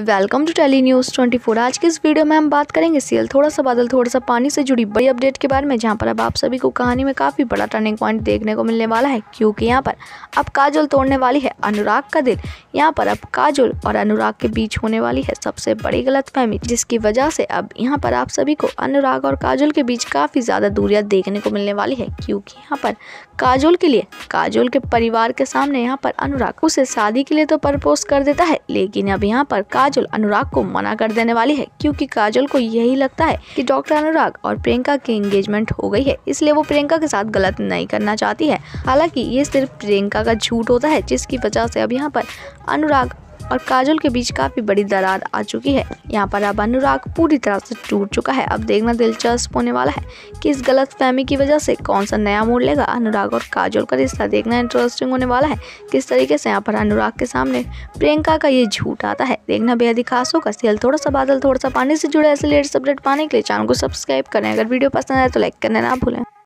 welcome to tele news twenty four आज की इस वीडियो में हम बात करेंगे सीएल थोड़ा सा बादल थोड़ा सा पानी से जुड़ी बड़ी अपडेट के बारे में जहां पर अब आप सभी को कहानी में काफ़ी बड़ा टर्निंग पॉइंट देखने को मिलने वाला है क्योंकि यहां पर अब काजोल तोड़ने वाली है अनुराग का दिल यहां पर अब काजोल और अनुराग के बीच होने वाली है सबसे बड़ी गलत जिसकी वजह से अब यहाँ पर आप सभी को अनुराग और काजोल के बीच काफ़ी ज़्यादा दूरियाँ देखने को मिलने वाली है क्योंकि यहाँ पर काजोल के लिए काजोल के परिवार के सामने यहाँ पर अनुराग उसे शादी के लिए तो प्रपोज कर देता है लेकिन अब यहाँ पर काजोल काजल अनुराग को मना कर देने वाली है क्योंकि काजल को यही लगता है कि डॉक्टर अनुराग और प्रियंका की एंगेजमेंट हो गई है इसलिए वो प्रियंका के साथ गलत नहीं करना चाहती है हालांकि ये सिर्फ प्रियंका का झूठ होता है जिसकी वजह से अब यहाँ पर अनुराग और काजोल के बीच काफ़ी बड़ी दरार आ चुकी है यहाँ पर अब अनुराग पूरी तरह से टूट चुका है अब देखना दिलचस्प होने वाला है कि इस गलत फहमी की वजह से कौन सा नया मोड़ लेगा अनुराग और काजोल का रिश्ता देखना इंटरेस्टिंग होने वाला है किस तरीके से यहाँ पर अनुराग के सामने प्रियंका का ये झूठ आता है देखना बेहद ही खास होगा सीएल थोड़ा सा बादल थोड़ा सा पानी से जुड़े ऐसे लेटेस्ट अपडेट पाने के लिए चैनल को सब्सक्राइब करें अगर वीडियो पसंद आए तो लाइक करना ना भूलें